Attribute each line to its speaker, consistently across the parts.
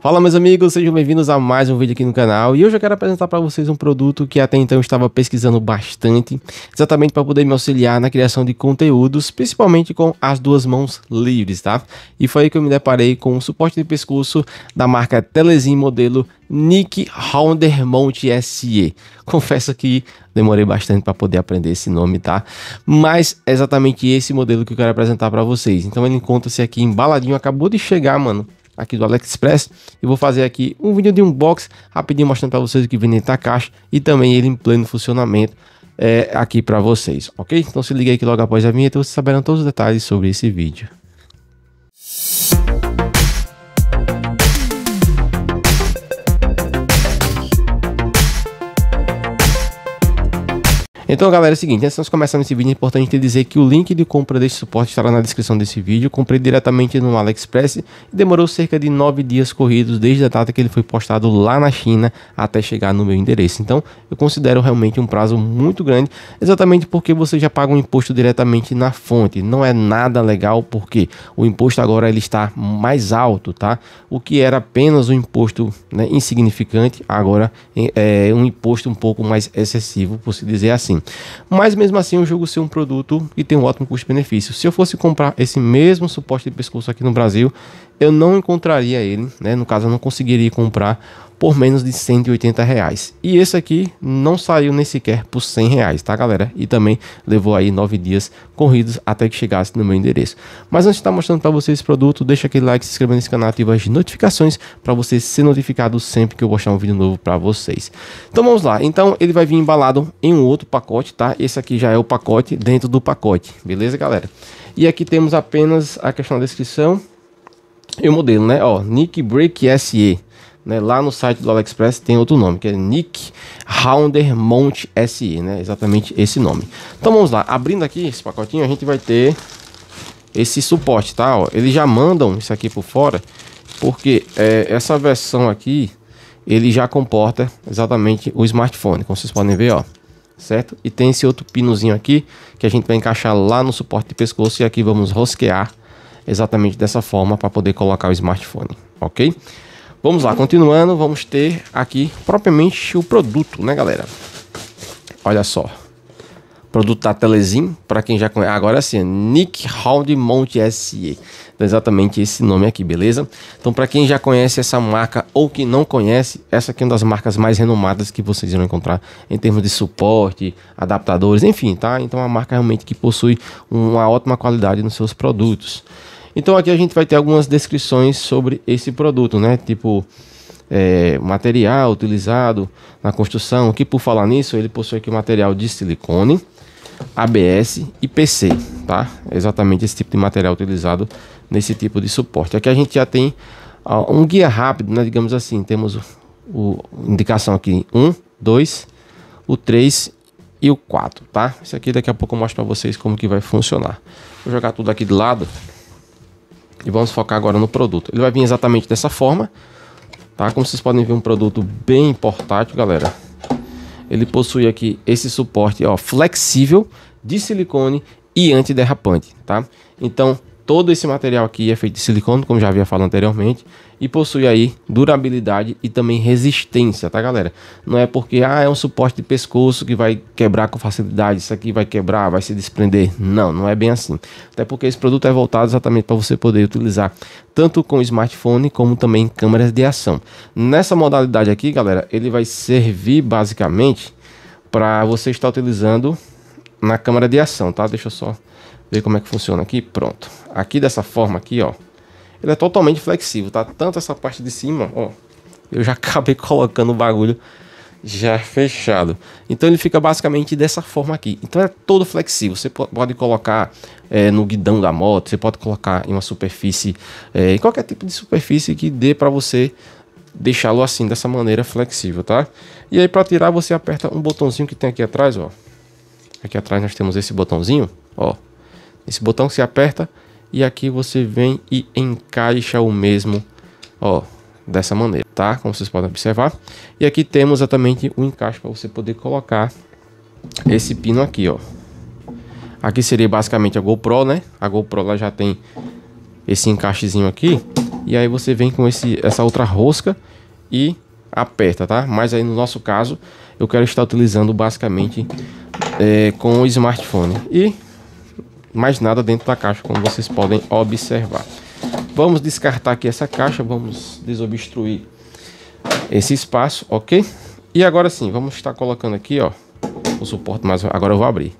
Speaker 1: Fala meus amigos, sejam bem-vindos a mais um vídeo aqui no canal e hoje eu quero apresentar para vocês um produto que até então eu estava pesquisando bastante, exatamente para poder me auxiliar na criação de conteúdos, principalmente com as duas mãos livres, tá? E foi aí que eu me deparei com um suporte de pescoço da marca Telezin modelo Nick Mount SE. Confesso que demorei bastante para poder aprender esse nome, tá? Mas é exatamente esse modelo que eu quero apresentar para vocês. Então ele encontra-se aqui embaladinho, acabou de chegar, mano aqui do AliExpress e vou fazer aqui um vídeo de unboxing rapidinho mostrando para vocês o que vem dentro da caixa e também ele em pleno funcionamento é, aqui para vocês, ok? Então se liga aí que logo após a vinheta vocês saberão todos os detalhes sobre esse vídeo. Então, galera, é o seguinte, antes de nós começarmos esse vídeo, é importante dizer que o link de compra deste suporte estará na descrição desse vídeo. Comprei diretamente no AliExpress e demorou cerca de 9 dias corridos desde a data que ele foi postado lá na China até chegar no meu endereço. Então, eu considero realmente um prazo muito grande, exatamente porque você já paga um imposto diretamente na fonte. Não é nada legal porque o imposto agora ele está mais alto, tá? O que era apenas um imposto né, insignificante, agora é, é um imposto um pouco mais excessivo, por se dizer assim. Mas mesmo assim, eu julgo ser um produto e tem um ótimo custo-benefício. Se eu fosse comprar esse mesmo suporte de pescoço aqui no Brasil, eu não encontraria ele, né? No caso, eu não conseguiria comprar por menos de 180 reais. E esse aqui não saiu nem sequer por 100 reais, tá galera? E também levou aí nove dias corridos até que chegasse no meu endereço. Mas antes de estar mostrando para vocês esse produto, deixa aquele like, se inscreva nesse canal, ativa as notificações para você ser notificado sempre que eu postar um vídeo novo para vocês. Então vamos lá, então ele vai vir embalado em um outro pacote, tá? Esse aqui já é o pacote dentro do pacote, beleza galera? E aqui temos apenas a questão da descrição, e o modelo, né? Ó, Nick Break SE. Né? Lá no site do AliExpress tem outro nome, que é Nick Rounder Mount SE, né? Exatamente esse nome. Então vamos lá, abrindo aqui esse pacotinho, a gente vai ter esse suporte, tá? Ó, eles já mandam isso aqui por fora, porque é, essa versão aqui, ele já comporta exatamente o smartphone, como vocês podem ver, ó. Certo? E tem esse outro pinozinho aqui, que a gente vai encaixar lá no suporte de pescoço e aqui vamos rosquear exatamente dessa forma para poder colocar o smartphone, ok? Vamos lá, continuando, vamos ter aqui propriamente o produto, né, galera? Olha só. Produto da Telezin, para quem já conhece. Agora sim, Nick Round Mount SE. Então, exatamente esse nome aqui, beleza? Então, para quem já conhece essa marca ou que não conhece, essa aqui é uma das marcas mais renomadas que vocês irão encontrar em termos de suporte, adaptadores, enfim, tá? Então, é uma marca realmente que possui uma ótima qualidade nos seus produtos. Então aqui a gente vai ter algumas descrições sobre esse produto, né? Tipo é, material utilizado na construção, que por falar nisso, ele possui aqui material de silicone, ABS e PC, tá? É exatamente esse tipo de material utilizado nesse tipo de suporte. Aqui a gente já tem ó, um guia rápido, né? Digamos assim, temos o, o indicação aqui 1, 2, o 3 e o 4, tá? Esse aqui daqui a pouco eu mostro para vocês como que vai funcionar. Vou jogar tudo aqui de lado e vamos focar agora no produto. Ele vai vir exatamente dessa forma, tá? Como vocês podem ver, um produto bem portátil, galera. Ele possui aqui esse suporte ó, flexível, de silicone e antiderrapante, tá? Então, Todo esse material aqui é feito de silicone, como já havia falado anteriormente, e possui aí durabilidade e também resistência, tá galera? Não é porque ah, é um suporte de pescoço que vai quebrar com facilidade, isso aqui vai quebrar, vai se desprender. Não, não é bem assim. Até porque esse produto é voltado exatamente para você poder utilizar tanto com smartphone como também câmeras de ação. Nessa modalidade aqui, galera, ele vai servir basicamente para você estar utilizando na câmera de ação, tá? Deixa eu só Ver como é que funciona aqui. Pronto. Aqui dessa forma aqui, ó. Ele é totalmente flexível, tá? Tanto essa parte de cima, ó. Eu já acabei colocando o bagulho já fechado. Então ele fica basicamente dessa forma aqui. Então é todo flexível. Você pode colocar é, no guidão da moto, você pode colocar em uma superfície, é, em qualquer tipo de superfície que dê para você deixá-lo assim dessa maneira flexível, tá? E aí para tirar você aperta um botãozinho que tem aqui atrás, ó. Aqui atrás nós temos esse botãozinho, ó. Esse botão se aperta e aqui você vem e encaixa o mesmo, ó, dessa maneira, tá? Como vocês podem observar. E aqui temos exatamente o encaixe para você poder colocar esse pino aqui, ó. Aqui seria basicamente a GoPro, né? A GoPro ela já tem esse encaixezinho aqui. E aí você vem com esse, essa outra rosca e aperta, tá? Mas aí no nosso caso, eu quero estar utilizando basicamente é, com o smartphone. E mais nada dentro da caixa, como vocês podem observar. Vamos descartar aqui essa caixa, vamos desobstruir esse espaço, ok? E agora sim, vamos estar colocando aqui, ó, o suporte, mas agora eu vou abrir.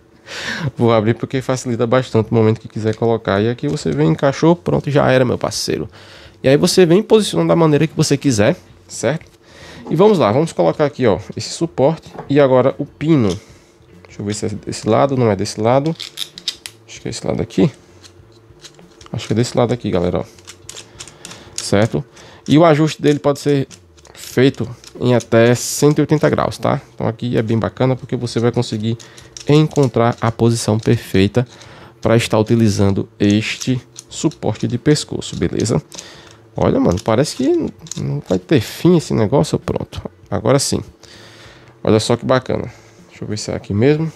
Speaker 1: vou abrir porque facilita bastante o momento que quiser colocar. E aqui você vem, encaixou, pronto, já era, meu parceiro. E aí você vem posicionando da maneira que você quiser, certo? E vamos lá, vamos colocar aqui, ó, esse suporte e agora o pino. Deixa eu ver se é desse lado, não é desse lado. Acho que é esse lado aqui. Acho que é desse lado aqui, galera, ó. Certo? E o ajuste dele pode ser feito em até 180 graus, tá? Então aqui é bem bacana porque você vai conseguir encontrar a posição perfeita para estar utilizando este suporte de pescoço, beleza? Olha, mano, parece que não vai ter fim esse negócio, pronto. Agora sim. Olha só que bacana. Deixa eu ver se é aqui mesmo.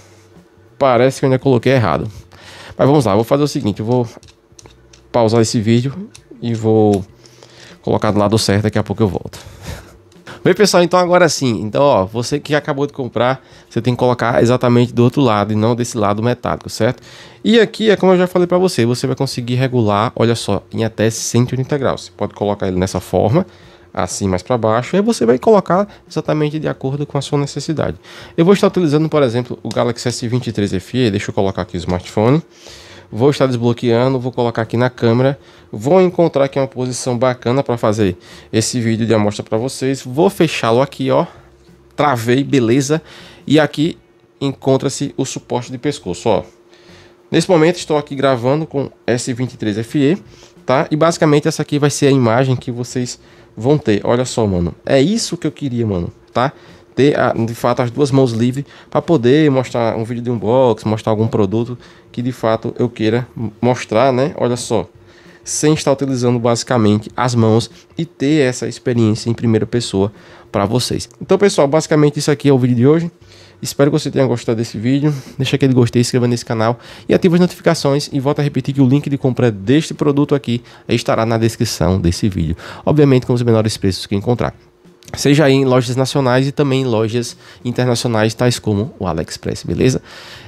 Speaker 1: Parece que eu ainda coloquei errado. Mas vamos lá, vou fazer o seguinte, eu vou pausar esse vídeo e vou colocar do lado certo, daqui a pouco eu volto. Bem pessoal, então agora sim, então ó, você que acabou de comprar, você tem que colocar exatamente do outro lado e não desse lado metálico, certo? E aqui é como eu já falei para você, você vai conseguir regular, olha só, em até 180 graus. Você pode colocar ele nessa forma, assim mais para baixo, e você vai colocar exatamente de acordo com a sua necessidade. Eu vou estar utilizando, por exemplo, o Galaxy S23 FE, deixa eu colocar aqui o smartphone. Vou estar desbloqueando, vou colocar aqui na câmera, vou encontrar aqui uma posição bacana para fazer esse vídeo de amostra para vocês. Vou fechá-lo aqui, ó. Travei, beleza. E aqui encontra-se o suporte de pescoço, ó. Nesse momento estou aqui gravando com S23 FE tá? E basicamente essa aqui vai ser a imagem que vocês vão ter. Olha só, mano. É isso que eu queria, mano, tá? Ter, a, ah, de fato, as duas mãos livres para poder mostrar um vídeo de unboxing, mostrar algum produto que, de fato, eu queira mostrar, né? Olha só. Sem estar utilizando, basicamente, as mãos e ter essa experiência em primeira pessoa para vocês. Então, pessoal, basicamente isso aqui é o vídeo de hoje. Espero que você tenha gostado desse vídeo. Deixa aquele gostei, inscreva nesse canal e ative as notificações. E volta a repetir que o link de compra deste produto aqui estará na descrição desse vídeo. Obviamente com os menores preços que encontrar. Seja em lojas nacionais e também em lojas internacionais, tais como o AliExpress, beleza?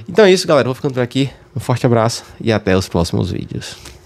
Speaker 1: Então é isso, galera. Vou ficando por aqui. Um forte abraço e até os próximos vídeos.